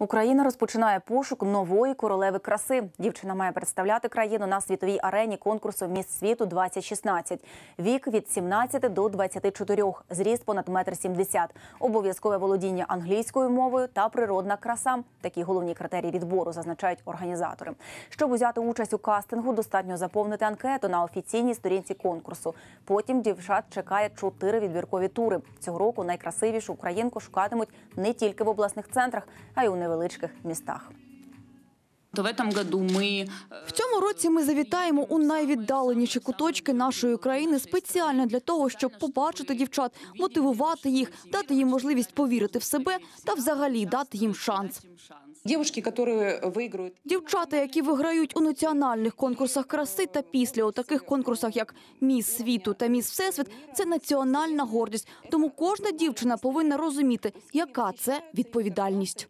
Україна розпочинає пошук нової королеви краси. Дівчина має представляти країну на світовій арені конкурсу Міс світу 2016 Вік від 17 до 24. зріст понад метр сімдесят. Обов'язкове володіння англійською мовою та природна краса. Такі головні критерії відбору зазначають організатори. Щоб узяти участь у кастингу, достатньо заповнити анкету на офіційній сторінці конкурсу. Потім дівчат чекає чотири відбіркові тури. Цього року найкрасивішу українку шукатимуть не тільки в обласних центрах, а й у невеличких містах то в этом году ми э, в цьому році ми завітаємо у найвіддаленіші куточки нашої країни спеціально для того, щоб побачити дівчат, мотивувати їх, дати їм можливість повірити в себе та взагалі дати їм шанс. Дівчатки, які виграють дівчата, які виграють у національних конкурсах краси та після у таких конкурсах, як міс світу та міс всесвіт, це національна гордість. Тому кожна дівчина повинна розуміти, яка це відповідальність.